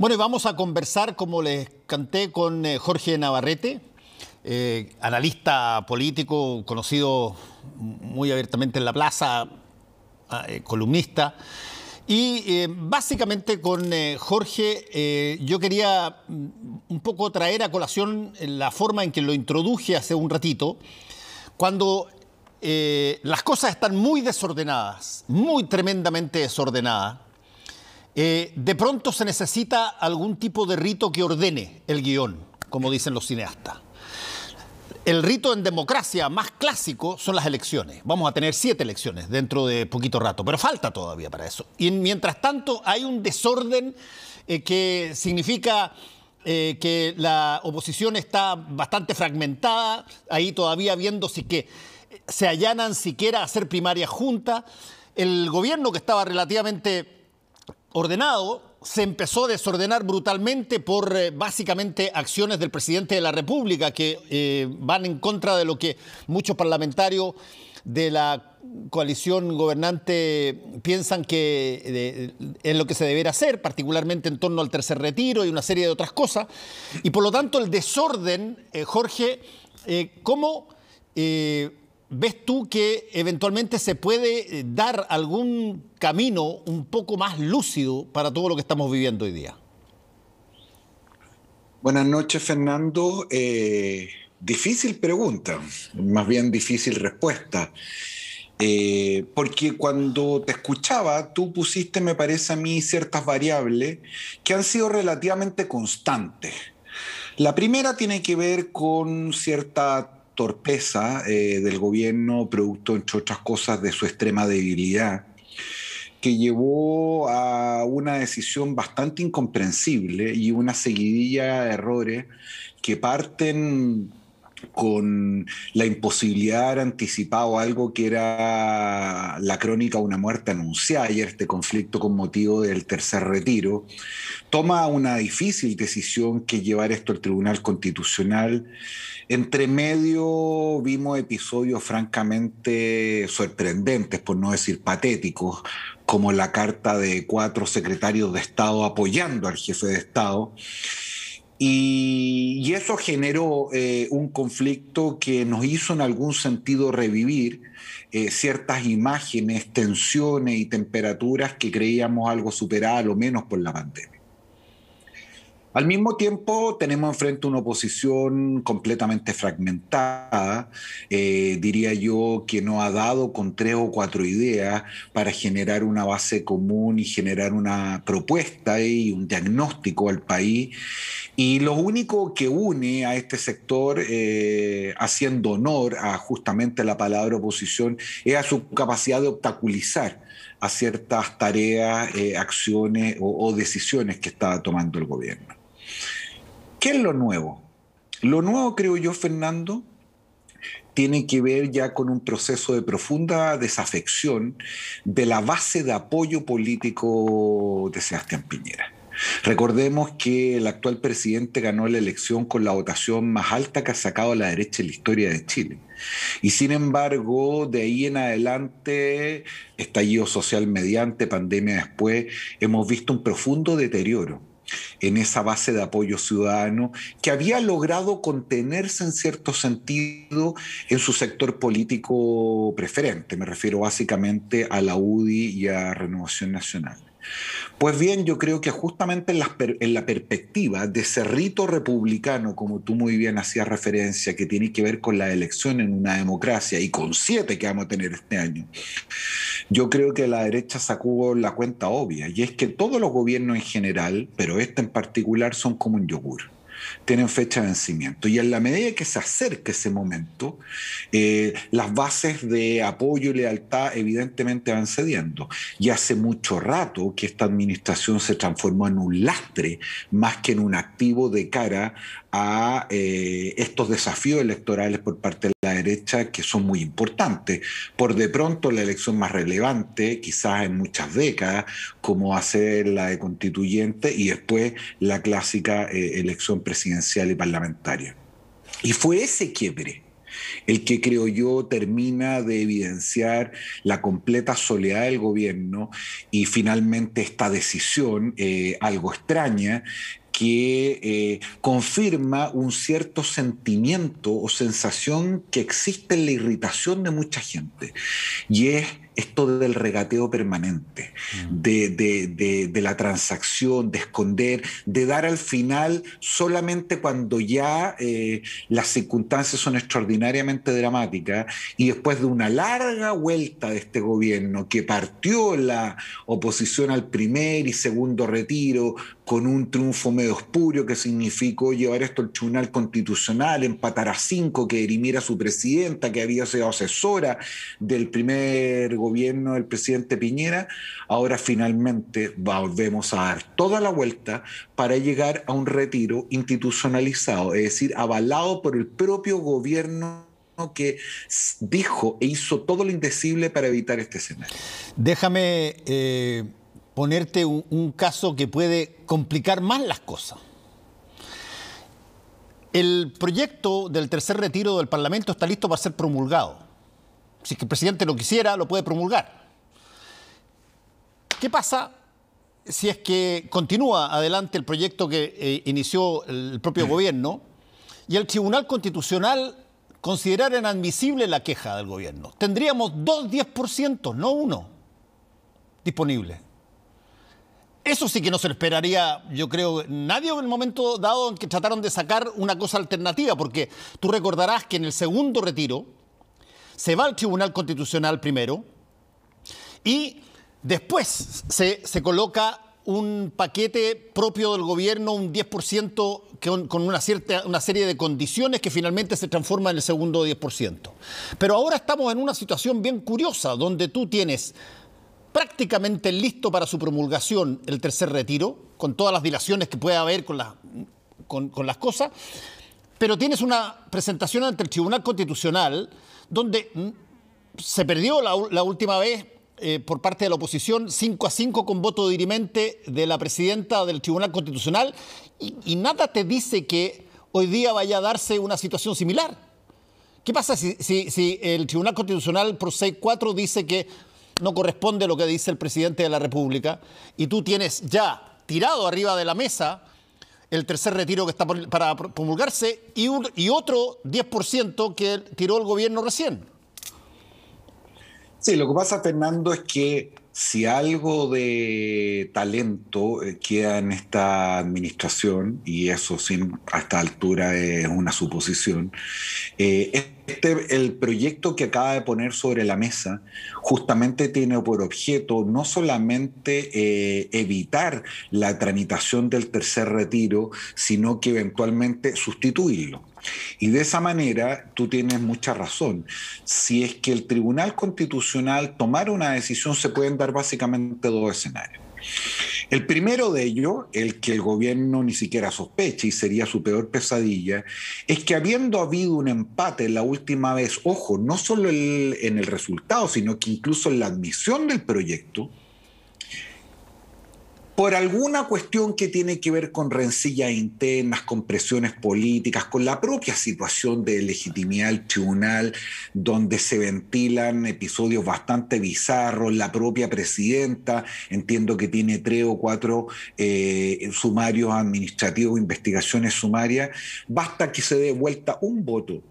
Bueno, y vamos a conversar, como les canté, con eh, Jorge Navarrete, eh, analista político, conocido muy abiertamente en la plaza, ah, eh, columnista. Y básicamente con Jorge yo quería mm, un poco traer a colación la forma en que lo introduje hace un ratito, cuando las cosas están muy desordenadas, muy tremendamente desordenadas eh, de pronto se necesita algún tipo de rito que ordene el guión, como dicen los cineastas. El rito en democracia más clásico son las elecciones. Vamos a tener siete elecciones dentro de poquito rato, pero falta todavía para eso. Y mientras tanto hay un desorden eh, que significa eh, que la oposición está bastante fragmentada, ahí todavía viendo si que se allanan siquiera a hacer primaria junta. El gobierno que estaba relativamente ordenado, se empezó a desordenar brutalmente por eh, básicamente acciones del presidente de la República que eh, van en contra de lo que muchos parlamentarios de la coalición gobernante piensan que es lo que se deberá hacer, particularmente en torno al tercer retiro y una serie de otras cosas. Y por lo tanto el desorden, eh, Jorge, ¿cómo... ¿Ves tú que eventualmente se puede eh, dar algún camino un poco más lúcido para todo lo que estamos viviendo hoy día? Buenas noches, Fernando. Eh, difícil pregunta, más bien difícil respuesta. Eh, porque cuando te escuchaba, tú pusiste, me parece a mí, ciertas variables que han sido relativamente constantes. La primera tiene que ver con cierta torpeza eh, del gobierno, producto, entre otras cosas, de su extrema debilidad, que llevó a una decisión bastante incomprensible y una seguidilla de errores que parten con la imposibilidad de haber anticipado algo que era la crónica una muerte anunciada ayer, este conflicto con motivo del tercer retiro, toma una difícil decisión que llevar esto al Tribunal Constitucional. Entre medio vimos episodios francamente sorprendentes, por no decir patéticos, como la carta de cuatro secretarios de Estado apoyando al jefe de Estado y, eso generó eh, un conflicto que nos hizo en algún sentido revivir eh, ciertas imágenes, tensiones y temperaturas que creíamos algo superadas, lo menos por la pandemia. Al mismo tiempo, tenemos enfrente una oposición completamente fragmentada, eh, diría yo, que no ha dado con tres o cuatro ideas para generar una base común y generar una propuesta y un diagnóstico al país. Y lo único que une a este sector, eh, haciendo honor a justamente la palabra oposición, es a su capacidad de obstaculizar a ciertas tareas, eh, acciones o decisiones que está tomando el gobierno. ¿Qué es lo nuevo? Lo nuevo, creo yo, Fernando, tiene que ver ya con un proceso de profunda desafección de la base de apoyo político de Sebastián Piñera. Recordemos que el actual presidente ganó la elección con la votación más alta que ha sacado la derecha en la historia de Chile. Y sin embargo, de ahí en adelante, estallido social mediante, pandemia después, hemos visto un profundo deterioro en esa base de apoyo ciudadano que había logrado contenerse en cierto sentido en su sector político preferente. Me refiero básicamente a la UDI y a Renovación Nacional. Pues bien, yo creo que justamente en la, perspectiva de ese rito republicano, como tú muy bien hacías referencia, que tiene que ver con la elección en una democracia y con siete que vamos a tener este año, yo creo que la derecha sacó la cuenta obvia, y es que todos los gobiernos en general, pero este en particular, son como un yogur tienen fecha de vencimiento. Y en la medida que se acerca ese momento, eh, las bases de apoyo y lealtad evidentemente van cediendo. Y hace mucho rato que esta administración se transformó en un lastre más que en un activo de cara a eh, estos desafíos electorales por parte de la derecha que son muy importantes. Por de pronto la elección más relevante, quizás en muchas décadas, como hace la de constituyente y después la clásica eh, elección presidencial presidencial y parlamentaria. Y fue ese quiebre el que creo yo termina de evidenciar la completa soledad del gobierno y finalmente esta decisión eh, algo extraña que eh, confirma un cierto sentimiento o sensación que existe en la irritación de mucha gente y es esto del regateo permanente, mm. de, la transacción, de esconder, de dar al final solamente cuando ya eh, las circunstancias son extraordinariamente dramáticas y después de una larga vuelta de este gobierno que partió la oposición al primer y segundo retiro con un triunfo medio espurio que significó llevar esto al Tribunal Constitucional, empatar a cinco, que erimiera su presidenta, que había sido asesora del primer gobierno del presidente Piñera, ahora finalmente volvemos a dar toda la vuelta para llegar a un retiro institucionalizado, es decir, avalado por el propio gobierno que dijo e hizo todo lo indecible para evitar este escenario. Déjame eh, ponerte un, caso que puede complicar más las cosas. El proyecto del tercer retiro del Parlamento está listo para ser promulgado si que el presidente lo quisiera, lo puede promulgar. ¿Qué pasa si es que continúa adelante el proyecto que eh, inició el propio gobierno y el Tribunal Constitucional considerara inadmisible la queja del gobierno? Tendríamos dos 10%, no uno, disponible. Eso sí que no se lo esperaría, yo creo, nadie en el momento dado en que trataron de sacar una cosa alternativa, porque tú recordarás que en el segundo retiro, se va al Tribunal Constitucional primero y después se, coloca un paquete propio del gobierno, un 10% con una, cierta, una serie de condiciones que finalmente se transforma en el segundo 10%. Pero ahora estamos en una situación bien curiosa, donde tú tienes prácticamente listo para su promulgación el tercer retiro, con todas las dilaciones que pueda haber con, la, con, con las cosas, pero tienes una presentación ante el Tribunal Constitucional donde se perdió la, última vez eh, por parte de la oposición 5 a 5 con voto dirimente de la presidenta del Tribunal Constitucional y, nada te dice que hoy día vaya a darse una situación similar. ¿Qué pasa si, si el Tribunal Constitucional por 6-4 dice que no corresponde lo que dice el presidente de la República y tú tienes ya tirado arriba de la mesa el tercer retiro que está para promulgarse y, un, y otro 10% que tiró el gobierno recién. Sí, lo que pasa, Fernando, es que si algo de talento eh, queda en esta administración, y eso sin, a esta altura es una suposición, eh, este, el proyecto que acaba de poner sobre la mesa justamente tiene por objeto no solamente eh, evitar la tramitación del tercer retiro, sino que eventualmente sustituirlo. Y de esa manera tú tienes mucha razón. Si es que el Tribunal Constitucional tomara una decisión, se pueden dar básicamente dos escenarios. El primero de ellos, el que el gobierno ni siquiera sospecha y sería su peor pesadilla, es que habiendo habido un empate la última vez, ojo, no solo en el resultado, sino que incluso en la admisión del proyecto, por alguna cuestión que tiene que ver con rencillas internas, con presiones políticas, con la propia situación de legitimidad del tribunal, donde se ventilan episodios bastante bizarros, la propia presidenta, entiendo que tiene tres o cuatro eh, sumarios administrativos, investigaciones sumarias, basta que se dé vuelta un voto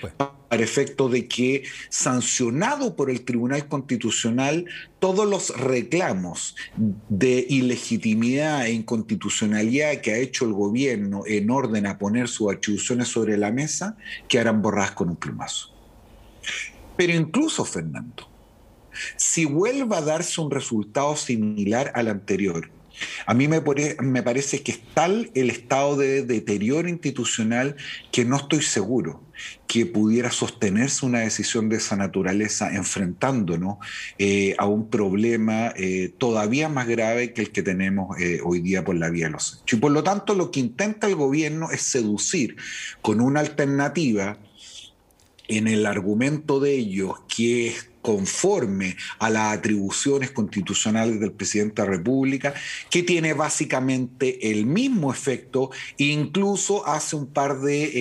pues. Para efecto de que, sancionado por el Tribunal Constitucional, todos los reclamos de ilegitimidad e inconstitucionalidad que ha hecho el gobierno en orden a poner sus atribuciones sobre la mesa quedarán borradas con un plumazo. Pero incluso, Fernando, si vuelva a darse un resultado similar al anterior, a mí me, parece que es tal el estado de deterioro institucional que no estoy seguro que pudiera sostenerse una decisión de esa naturaleza enfrentándonos eh, a un problema eh, todavía más grave que el que tenemos eh, hoy día por la vía de los hechos. Y por lo tanto, lo que intenta el gobierno es seducir con una alternativa en el argumento de ellos que es conforme a las atribuciones constitucionales del presidente de la República, que tiene básicamente el mismo efecto, incluso hace un par de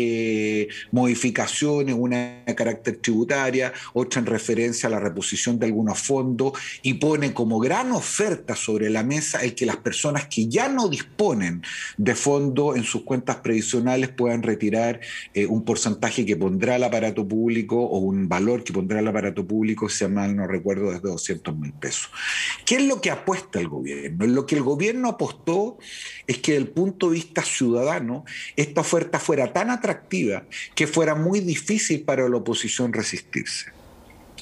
eh, modificaciones, una de carácter tributaria, otra en referencia a la reposición de algunos fondos, y pone como gran oferta sobre la mesa el que las personas que ya no disponen de fondos en sus cuentas previsionales puedan retirar eh, un porcentaje que pondrá el aparato público o un valor que pondrá el aparato público mal no recuerdo, desde 200 mil pesos. ¿Qué es lo que apuesta el gobierno? Lo que el gobierno apostó es que desde el punto de vista ciudadano, esta oferta fuera tan atractiva que fuera muy difícil para la oposición resistirse.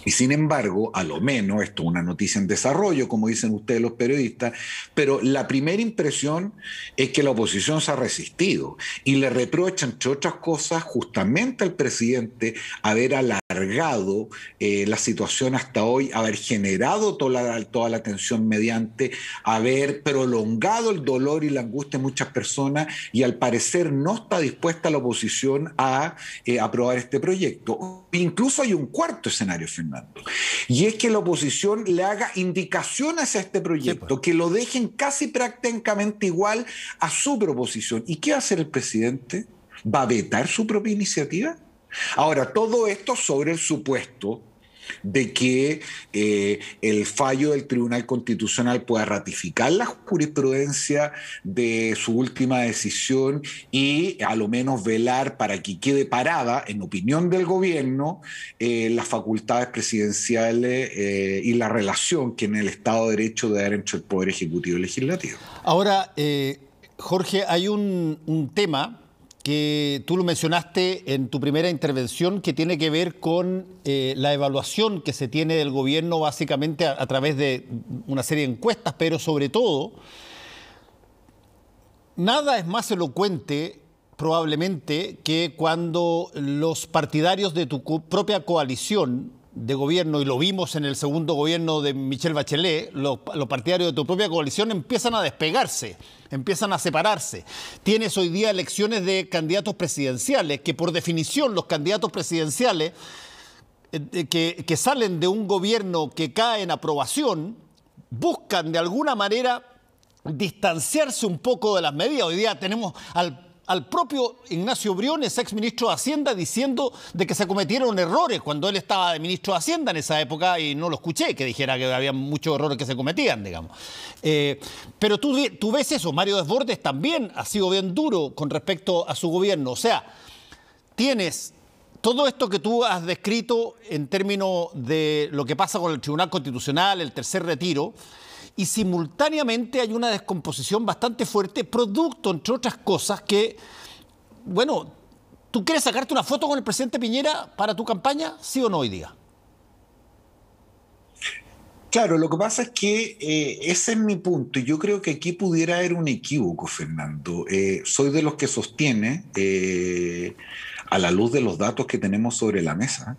Y sin embargo, a lo menos, esto es una noticia en desarrollo, como dicen ustedes los periodistas, pero la primera impresión es que la oposición se ha resistido y le reprochan, entre otras cosas, justamente al presidente haber alargado eh, la situación hasta hoy, haber generado toda la, toda la tensión mediante, haber prolongado el dolor y la angustia de muchas personas y al parecer no está dispuesta la oposición a eh, aprobar este proyecto. Incluso hay un cuarto escenario final y es que la oposición le haga indicaciones a este pues. proyecto, que lo dejen casi prácticamente igual a su proposición. ¿Y qué va a hacer el presidente? ¿Va a vetar su propia iniciativa? Ahora, todo esto sobre el supuesto de que eh, el fallo del Tribunal Constitucional pueda ratificar la jurisprudencia de su última decisión y a lo menos velar para que quede parada, en opinión del gobierno, eh, las facultades presidenciales eh, y la relación que en el Estado de Derecho debe haber entre el Poder Ejecutivo y Legislativo. Ahora, Jorge, hay un, un tema que tú lo mencionaste en tu primera intervención, que tiene que ver con eh, la evaluación que se tiene del gobierno básicamente a través de una serie de encuestas, pero sobre todo, nada es más elocuente probablemente que cuando los partidarios de tu propia coalición de gobierno, y lo vimos en el segundo gobierno de Michelle Bachelet, los, partidarios de tu propia coalición empiezan a despegarse, empiezan a separarse. Tienes hoy día elecciones de candidatos presidenciales, que por definición los candidatos presidenciales eh, eh, que, que salen de un gobierno que cae en aprobación, buscan de alguna manera distanciarse un poco de las medidas. Hoy día tenemos al al propio Ignacio Briones, ex ministro de Hacienda, diciendo de que se cometieron errores cuando él estaba de ministro de Hacienda en esa época y no lo escuché que dijera que había muchos errores que se cometían, digamos. Eh, pero tú, tú ves eso, Mario Desbordes también ha sido bien duro con respecto a su gobierno. O sea, tienes todo esto que tú has descrito en términos de lo que pasa con el Tribunal Constitucional, el tercer retiro, y simultáneamente hay una descomposición bastante fuerte, producto, entre otras cosas, que, bueno, ¿tú quieres sacarte una foto con el presidente Piñera para tu campaña? ¿Sí o no hoy día? Claro, lo que pasa es que eh, ese es mi punto. y Yo creo que aquí pudiera haber un equívoco, Fernando. Eh, soy de los que sostiene, eh, a la luz de los datos que tenemos sobre la mesa,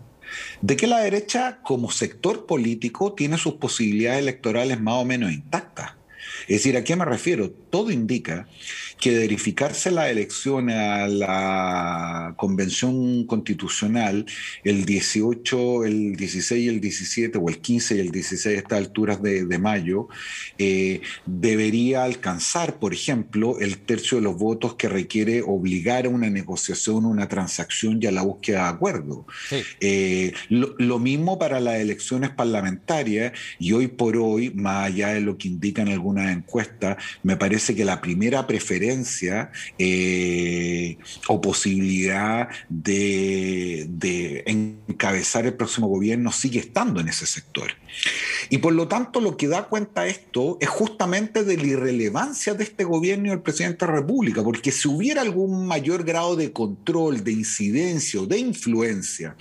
de que la derecha como sector político tiene sus posibilidades electorales más o menos intactas. Es decir, ¿a qué me refiero? Todo indica que verificarse la elección a la convención constitucional el 18, el 16 y el 17, o el 15 y el 16 a estas alturas de, mayo, eh, debería alcanzar, por ejemplo, el tercio de los votos que requiere obligar a una negociación, una transacción y a la búsqueda de acuerdo. Eh, lo mismo para las elecciones parlamentarias y hoy por hoy, más allá de lo que indican algunas encuestas, me parece que la primera preferencia eh, o posibilidad de, encabezar el próximo gobierno sigue estando en ese sector. Y por lo tanto lo que da cuenta esto es justamente de la irrelevancia de este gobierno y del presidente de la República, porque si hubiera algún mayor grado de control, de incidencia o de influencia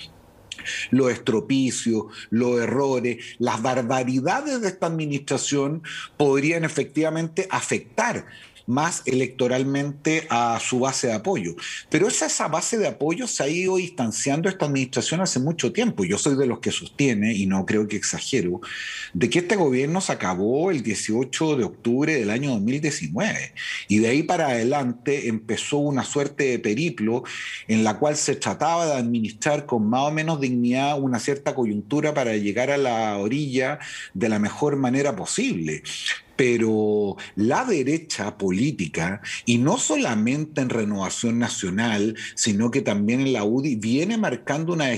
los estropicios, los errores, las barbaridades de esta administración podrían efectivamente afectar más electoralmente a su base de apoyo. Pero esa, base de apoyo se ha ido distanciando esta administración hace mucho tiempo. Yo soy de los que sostiene, y no creo que exagero, de que este gobierno se acabó el 18 de octubre del año 2019. Y de ahí para adelante empezó una suerte de periplo en la cual se trataba de administrar con más o menos dignidad una cierta coyuntura para llegar a la orilla de la mejor manera posible pero la derecha política, y no solamente en Renovación Nacional, sino que también en la UDI, viene marcando una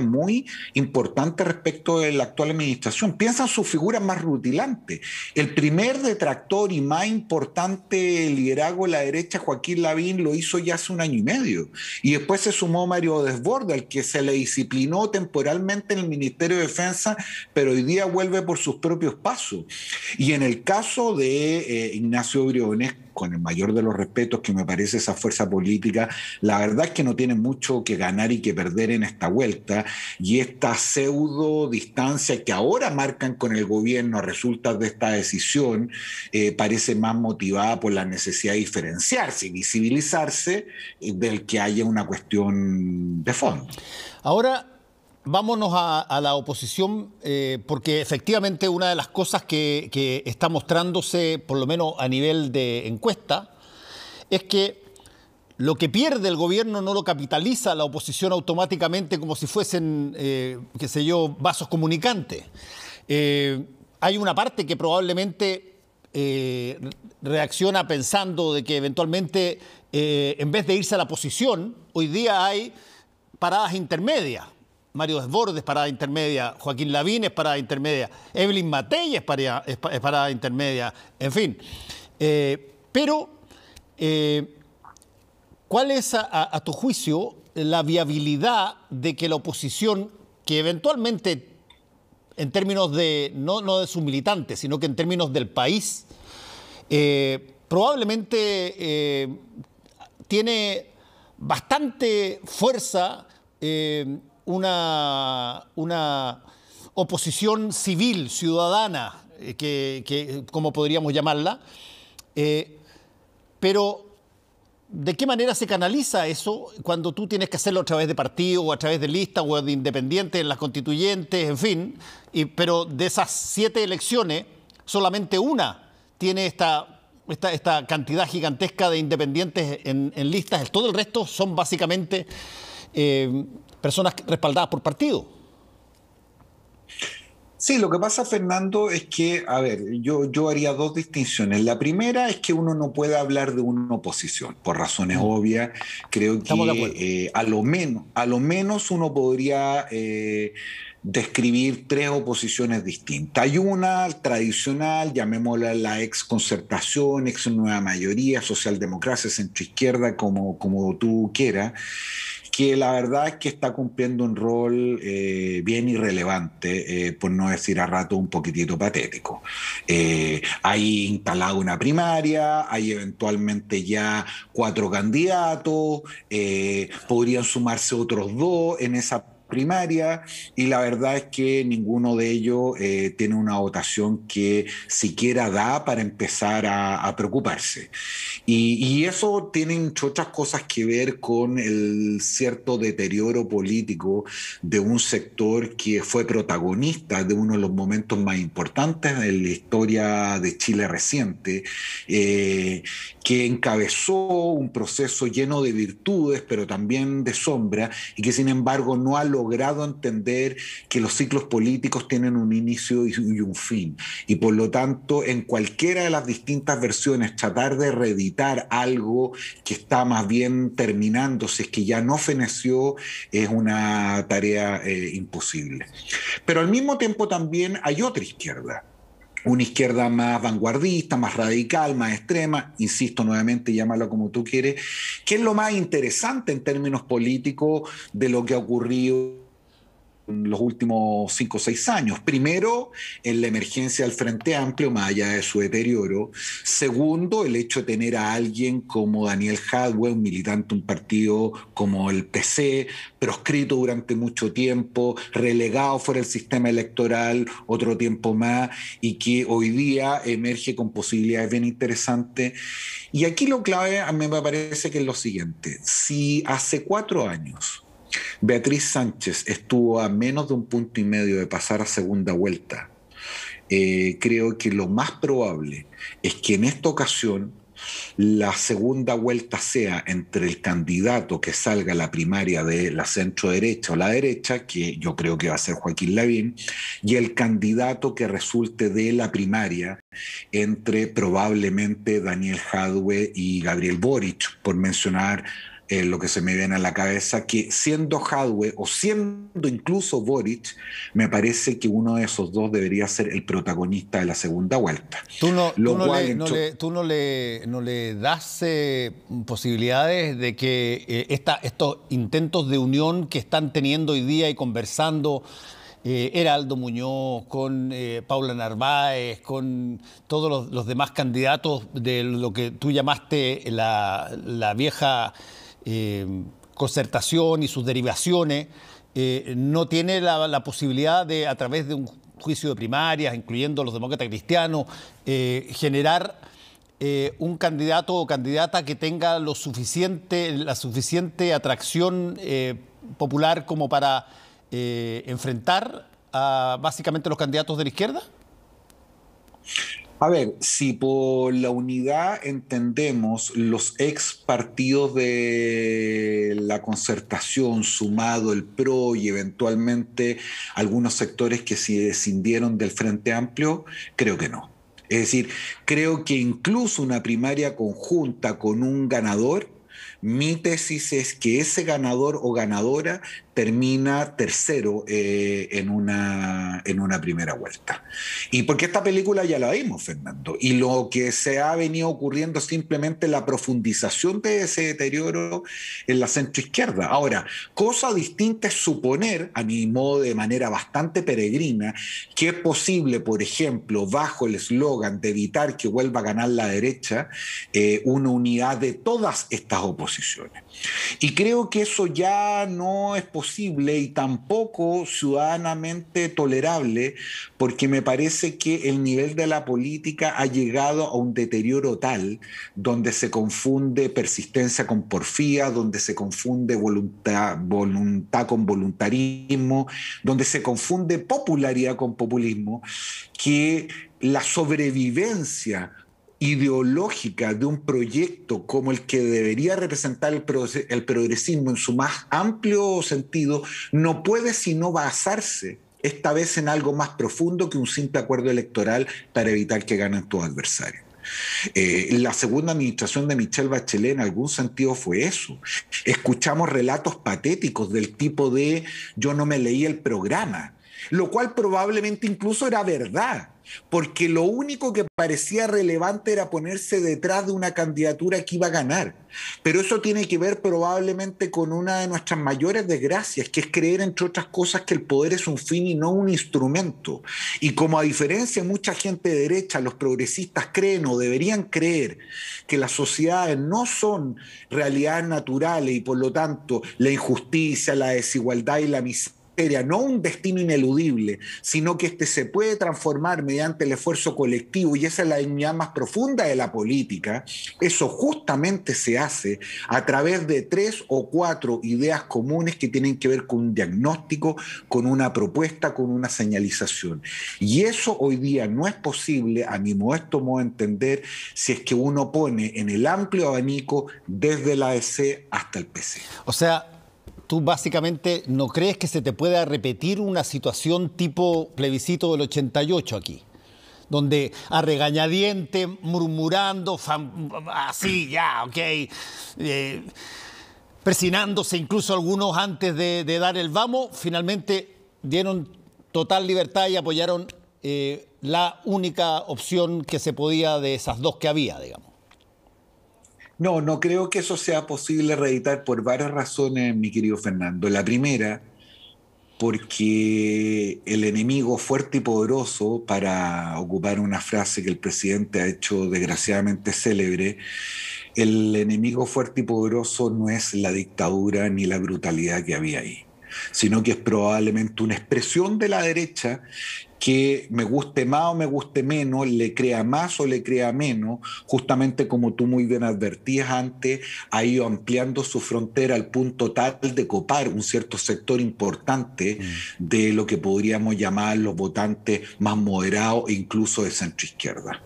muy importante respecto de la actual administración. Piensa en su figura más rutilante. El primer detractor y más importante liderazgo de la derecha, Joaquín Lavín, lo hizo ya hace un año y medio. Y después se sumó Mario Desborda, al que se le disciplinó temporalmente en el Ministerio de Defensa, pero hoy día vuelve por sus propios pasos. Y en el caso de eh, Ignacio Brionesco, con el mayor de los respetos que me parece esa fuerza política, la verdad es que no tiene mucho que ganar y que perder en esta vuelta y esta pseudo distancia que ahora marcan con el gobierno a resultas de esta decisión eh, parece más motivada por la necesidad de diferenciarse y visibilizarse eh, del que haya una cuestión de fondo. Ahora, Vámonos a, la oposición, eh, porque efectivamente una de las cosas que, está mostrándose, por lo menos a nivel de encuesta, es que lo que pierde el gobierno no lo capitaliza la oposición automáticamente como si fuesen, eh, qué sé yo, vasos comunicantes. Eh, hay una parte que probablemente reacciona pensando de que eventualmente, en vez de irse a la oposición, hoy día hay paradas intermedias Mario Desbordes, parada intermedia, Joaquín Lavín es parada intermedia, Evelyn Matei es parada, intermedia, en fin. Eh, pero, eh, ¿cuál es a, tu juicio la viabilidad de que la oposición, que eventualmente en términos de, no, de sus militantes, sino que en términos del país, eh, probablemente tiene bastante fuerza una, una oposición civil, ciudadana, eh, que, como podríamos llamarla, eh, pero ¿de qué manera se canaliza eso cuando tú tienes que hacerlo a través de partido o a través de lista o de independientes, en las constituyentes, en fin? pero de esas siete elecciones, solamente una tiene esta, esta, cantidad gigantesca de independientes en, listas, todo el resto son básicamente... Eh, personas respaldadas por partido. Sí, lo que pasa, Fernando, es que, a ver, yo, yo haría dos distinciones. La primera es que uno no puede hablar de una oposición, por razones mm. obvias. Creo que eh, a, lo menos, a lo menos uno podría eh, describir tres oposiciones distintas. Hay una tradicional, llamémosla la ex concertación, ex nueva mayoría, socialdemocracia, centroizquierda, como, como tú quieras que la verdad es que está cumpliendo un rol eh, bien irrelevante, eh, por no decir a rato un poquitito patético. Eh, hay instalado una primaria, hay eventualmente ya cuatro candidatos, podrían sumarse otros dos en esa primaria y la verdad es que ninguno de ellos eh, tiene una votación que siquiera da para empezar a, preocuparse. Y, eso tiene muchas cosas que ver con el cierto deterioro político de un sector que fue protagonista de uno de los momentos más importantes de la historia de Chile reciente, eh, que encabezó un proceso lleno de virtudes, pero también de sombra, y que sin embargo no ha logrado logrado entender que los ciclos políticos tienen un inicio y un fin. Y por lo tanto, en cualquiera de las distintas versiones, tratar de reeditar algo que está más bien terminando, si es que ya no feneció, es una tarea eh, imposible. Pero al mismo tiempo también hay otra izquierda una izquierda más vanguardista, más radical, más extrema, insisto nuevamente, llámalo como tú quieres, que es lo más interesante en términos políticos de lo que ha ocurrido los últimos cinco o seis años. Primero, en la emergencia del Frente Amplio, más allá de su deterioro. Segundo, el hecho de tener a alguien como Daniel Hadwell, un militante de un partido como el PC, proscrito durante mucho tiempo, relegado fuera del sistema electoral otro tiempo más, y que hoy día emerge con posibilidades bien interesantes. Y aquí lo clave a mí me parece que es lo siguiente. Si hace cuatro años Beatriz Sánchez estuvo a menos de un punto y medio de pasar a segunda vuelta. Eh, creo que lo más probable es que en esta ocasión la segunda vuelta sea entre el candidato que salga a la primaria de la centro derecha o la derecha, que yo creo que va a ser Joaquín Lavín, y el candidato que resulte de la primaria entre probablemente Daniel Jadwe y Gabriel Boric, por mencionar eh, lo que se me viene a la cabeza, que siendo Hadwe o siendo incluso Boric, me parece que uno de esos dos debería ser el protagonista de la segunda vuelta. Tú no, le, das eh, posibilidades de que eh, estos intentos de unión que están teniendo hoy día y conversando Heraldo Muñoz, con Paula Narváez, con todos los, demás candidatos de lo que tú llamaste la, la vieja eh, concertación y sus derivaciones, eh, no tiene la, posibilidad de, a través de un juicio de primarias, incluyendo los demócratas cristianos, eh, generar un candidato o candidata que tenga lo suficiente, la suficiente atracción popular como para enfrentar a básicamente los candidatos de la izquierda? A ver, si por la unidad entendemos los ex partidos de la concertación, sumado el PRO y eventualmente algunos sectores que se descindieron del Frente Amplio, creo que no. Es decir, creo que incluso una primaria conjunta con un ganador mi tesis es que ese ganador o ganadora termina tercero eh, en, una, en una primera vuelta. Y porque esta película ya la vimos, Fernando, y lo que se ha venido ocurriendo es simplemente la profundización de ese deterioro en la centroizquierda. Ahora, cosa distinta es suponer, a mi modo de manera bastante peregrina, que es posible, por ejemplo, bajo el eslogan de evitar que vuelva a ganar la derecha, eh, una unidad de todas estas oposiciones y creo que eso ya no es posible y tampoco ciudadanamente tolerable, porque me parece que el nivel de la política ha llegado a un deterioro tal donde se confunde persistencia con porfía, donde se confunde voluntad, voluntad con voluntarismo, donde se confunde popularidad con populismo, que la sobrevivencia ideológica de un proyecto como el que debería representar el, progresismo en su más amplio sentido, no puede sino basarse esta vez en algo más profundo que un simple acuerdo electoral para evitar que ganen tus adversarios. Eh, la segunda administración de Michelle Bachelet en algún sentido fue eso. Escuchamos relatos patéticos del tipo de yo no me leí el programa, lo cual probablemente incluso era verdad, porque lo único que parecía relevante era ponerse detrás de una candidatura que iba a ganar. Pero eso tiene que ver probablemente con una de nuestras mayores desgracias, que es creer, entre otras cosas, que el poder es un fin y no un instrumento. Y como a diferencia de mucha gente derecha, los progresistas creen o deberían creer que las sociedades no son realidades naturales y por lo tanto la injusticia, la desigualdad y la miseria no un destino ineludible, sino que este se puede transformar mediante el esfuerzo colectivo y esa es la dignidad más profunda de la política, eso justamente se hace a través de tres o cuatro ideas comunes que tienen que ver con un diagnóstico, con una propuesta, con una señalización. Y eso hoy día no es posible, a mi modesto modo de entender, si es que uno pone en el amplio abanico desde la ADC hasta el PC. O sea, tú básicamente no crees que se te pueda repetir una situación tipo plebiscito del 88 aquí donde a regañadiente, murmurando, así ya, ok, eh, presinándose incluso algunos antes de, dar el vamos, finalmente dieron total libertad y apoyaron eh, la única opción que se podía de esas dos que había, digamos. No, no creo que eso sea posible reeditar por varias razones, mi querido Fernando. La primera, porque el enemigo fuerte y poderoso, para ocupar una frase que el presidente ha hecho desgraciadamente célebre, el enemigo fuerte y poderoso no es la dictadura ni la brutalidad que había ahí, sino que es probablemente una expresión de la derecha que me guste más o me guste menos, le crea más o le crea menos, justamente como tú muy bien advertías antes, ha ido ampliando su frontera al punto tal de copar un cierto sector importante mm. de lo que podríamos llamar los votantes más moderados e incluso de centroizquierda.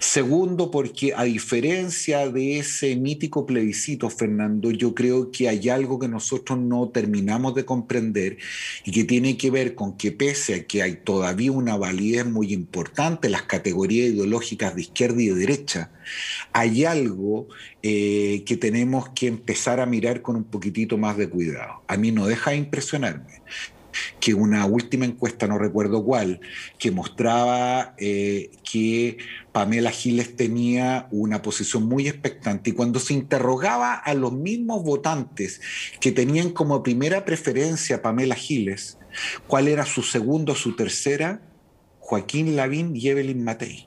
Segundo, porque a diferencia de ese mítico plebiscito, Fernando, yo creo que hay algo que nosotros no terminamos de comprender y que tiene que ver con que pese a que hay todavía una validez muy importante, las categorías ideológicas de izquierda y de derecha. Hay algo eh, que tenemos que empezar a mirar con un poquitito más de cuidado. A mí no deja de impresionarme que una última encuesta, no recuerdo cuál, que mostraba eh, que Pamela Giles tenía una posición muy expectante y cuando se interrogaba a los mismos votantes que tenían como primera preferencia Pamela Giles, ¿Cuál era su segundo, su tercera? Joaquín Lavín y Evelyn Matei.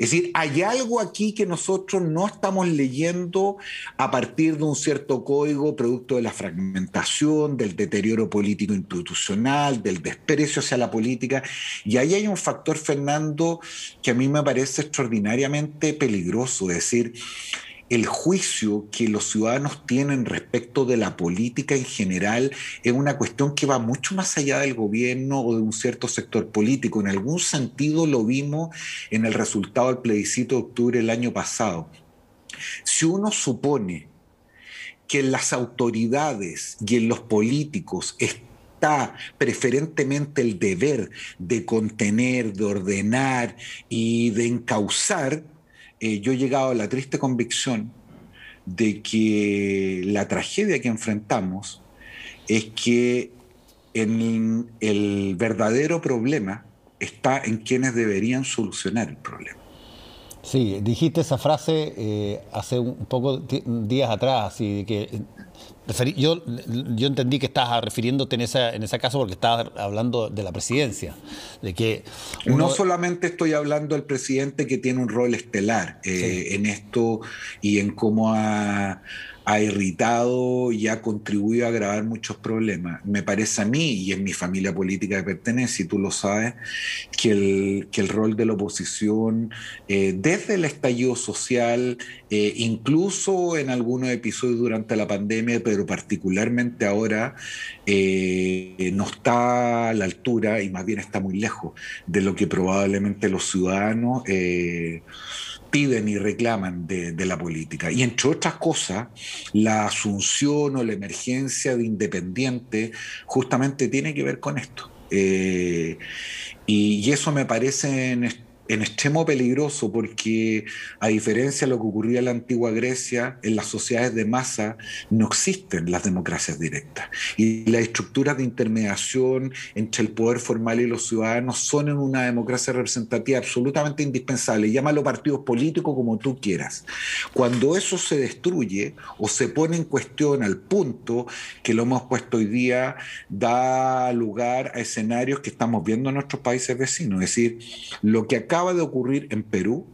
Es decir, hay algo aquí que nosotros no estamos leyendo a partir de un cierto código producto de la fragmentación, del deterioro político institucional, del desprecio hacia la política. Y ahí hay un factor, Fernando, que a mí me parece extraordinariamente peligroso. Es decir, el juicio que los ciudadanos tienen respecto de la política en general es una cuestión que va mucho más allá del gobierno o de un cierto sector político. En algún sentido lo vimos en el resultado del plebiscito de octubre del año pasado. Si uno supone que en las autoridades y en los políticos está preferentemente el deber de contener, de ordenar y de encauzar, eh, yo he llegado a la triste convicción de que la tragedia que enfrentamos es que el verdadero problema está en quienes deberían solucionar el problema. Sí, dijiste esa frase eh, hace un poco días atrás, y que yo, yo entendí que estabas refiriéndote en esa, ese caso porque estabas hablando de la presidencia. De que No solamente estoy hablando del presidente que tiene un rol estelar eh, en esto y en cómo ha ha irritado y ha contribuido a agravar muchos problemas. Me parece a mí, y en mi familia política de pertenece, y tú lo sabes, que el, rol de la oposición, eh, desde el estallido social, eh, incluso en algunos episodios durante la pandemia, pero particularmente ahora, eh, no está a la altura y más bien está muy lejos de lo que probablemente los ciudadanos piden y reclaman de, la política. Y entre otras cosas, la asunción o la emergencia de independiente justamente tiene que ver con esto. Eh, y, y, eso me parece en, en extremo peligroso porque a diferencia de lo que ocurría en la antigua Grecia, en las sociedades de masa no existen las democracias directas y las estructuras de intermediación entre el poder formal y los ciudadanos son en una democracia representativa absolutamente indispensable. Llámalo partidos políticos como tú quieras. Cuando eso se destruye o se pone en cuestión al punto que lo hemos puesto hoy día, da lugar a escenarios que estamos viendo en nuestros países vecinos. Es decir, lo que acá acaba de ocurrir en Perú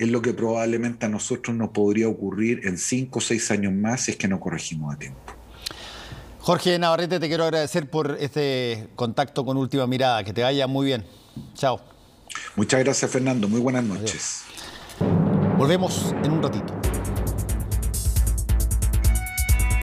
es lo que probablemente a nosotros nos podría ocurrir en cinco o seis años más si es que no corregimos a tiempo. Jorge Navarrete, te quiero agradecer por este contacto con Última Mirada. Que te vaya muy bien. Chao. Muchas gracias, Fernando. Muy buenas noches. Volvemos en un ratito.